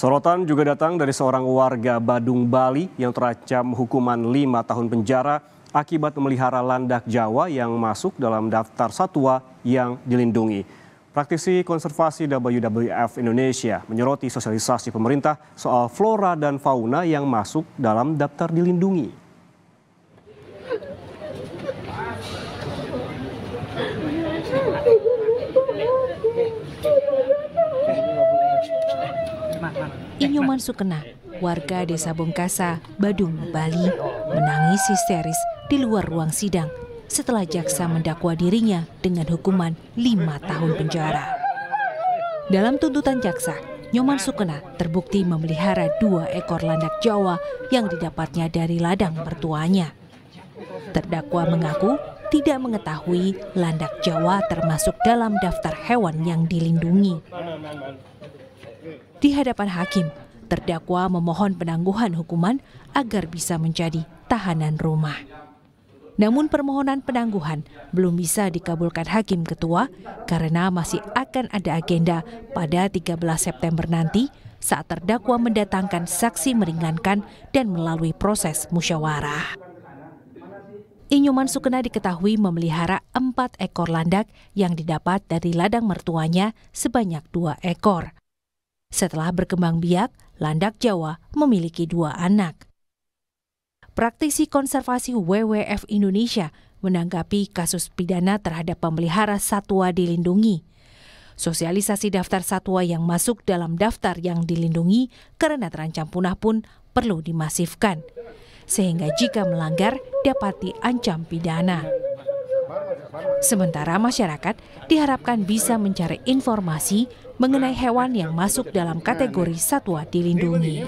Sorotan juga datang dari seorang warga Badung, Bali yang terancam hukuman lima tahun penjara akibat memelihara landak Jawa yang masuk dalam daftar satwa yang dilindungi. Praktisi konservasi WWF Indonesia menyoroti sosialisasi pemerintah soal flora dan fauna yang masuk dalam daftar dilindungi. Inyoman Sukena, warga desa Bongkasa, Badung, Bali, menangis histeris di luar ruang sidang setelah jaksa mendakwa dirinya dengan hukuman lima tahun penjara. Dalam tuntutan jaksa, Nyoman Sukena terbukti memelihara dua ekor landak Jawa yang didapatnya dari ladang mertuanya. Terdakwa mengaku tidak mengetahui landak Jawa termasuk dalam daftar hewan yang dilindungi. Di hadapan hakim, terdakwa memohon penangguhan hukuman agar bisa menjadi tahanan rumah. Namun permohonan penangguhan belum bisa dikabulkan hakim ketua karena masih akan ada agenda pada 13 September nanti saat terdakwa mendatangkan saksi meringankan dan melalui proses musyawarah. Inyoman Sukena diketahui memelihara empat ekor landak yang didapat dari ladang mertuanya sebanyak dua ekor. Setelah berkembang biak, landak Jawa memiliki dua anak. Praktisi konservasi WWF Indonesia menanggapi kasus pidana terhadap pemelihara satwa dilindungi. Sosialisasi daftar satwa yang masuk dalam daftar yang dilindungi karena terancam punah pun perlu dimasifkan, sehingga jika melanggar dapat diancam pidana. Sementara masyarakat diharapkan bisa mencari informasi mengenai hewan yang masuk dalam kategori satwa dilindungi.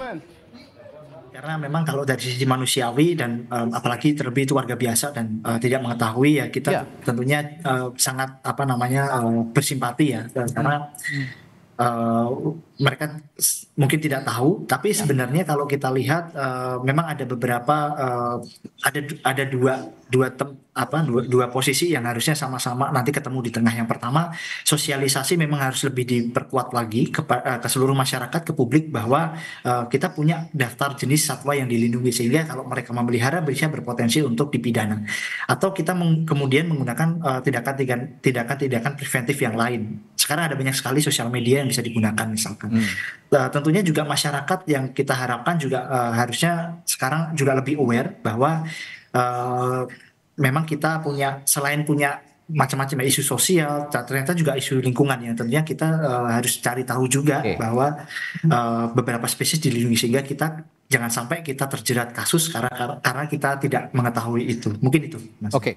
Karena memang kalau dari sisi manusiawi dan um, apalagi terlebih itu warga biasa dan uh, tidak mengetahui ya kita ya. tentunya uh, sangat apa namanya uh, bersimpati ya karena hmm Eh, mereka mungkin tidak tahu, tapi ya. sebenarnya kalau kita lihat uh, memang ada beberapa uh, ada ada dua dua tem, apa dua, dua posisi yang harusnya sama-sama nanti ketemu di tengah. Yang pertama, sosialisasi memang harus lebih diperkuat lagi ke, uh, ke seluruh masyarakat, ke publik bahwa uh, kita punya daftar jenis satwa yang dilindungi sehingga kalau mereka memelihara bisa berpotensi untuk dipidana. Atau kita meng, kemudian menggunakan tindakan-tindakan tindakan-tindakan preventif yang lain sekarang ada banyak sekali sosial media yang bisa digunakan misalkan. Hmm. Nah, tentunya juga masyarakat yang kita harapkan juga uh, harusnya sekarang juga lebih aware bahwa uh, memang kita punya selain punya macam-macam ya, isu sosial ternyata juga isu lingkungan yang tentunya kita uh, harus cari tahu juga okay. bahwa uh, beberapa spesies dilindungi sehingga kita jangan sampai kita terjerat kasus karena karena kita tidak mengetahui itu mungkin itu oke okay.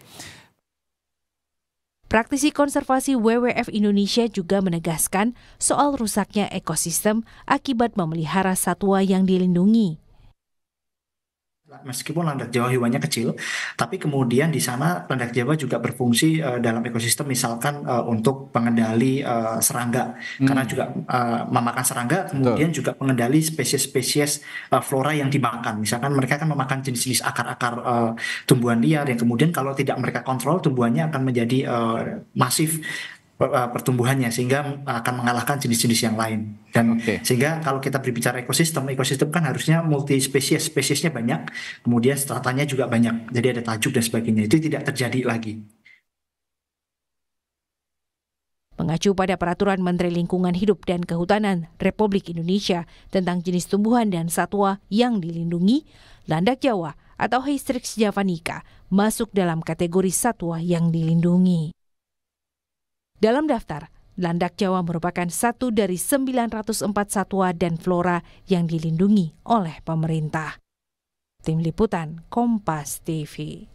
Praktisi konservasi WWF Indonesia juga menegaskan soal rusaknya ekosistem akibat memelihara satwa yang dilindungi. Meskipun landak Jawa hewannya kecil, tapi kemudian di sana landak Jawa juga berfungsi uh, dalam ekosistem misalkan uh, untuk pengendali uh, serangga hmm. karena juga uh, memakan serangga, kemudian Betul. juga pengendali spesies-spesies uh, flora yang dimakan. Misalkan mereka akan memakan jenis-jenis akar-akar uh, tumbuhan liar yang kemudian kalau tidak mereka kontrol tumbuhannya akan menjadi uh, masif Eh, pertumbuhannya sehingga eh, akan mengalahkan jenis-jenis yang lain dan okay. sehingga kalau kita berbicara ekosistem ekosistem kan harusnya multi spesies spesiesnya banyak kemudian stratanya juga banyak jadi ada tajuk dan sebagainya itu tidak terjadi lagi mengacu pada peraturan Menteri Lingkungan Hidup dan Kehutanan Republik Indonesia tentang jenis tumbuhan dan satwa yang dilindungi, landak Jawa atau Hystrix javanica masuk dalam kategori satwa yang dilindungi. Dalam daftar, landak Jawa merupakan satu dari 904 satwa dan flora yang dilindungi oleh pemerintah. Tim Liputan Kompas TV.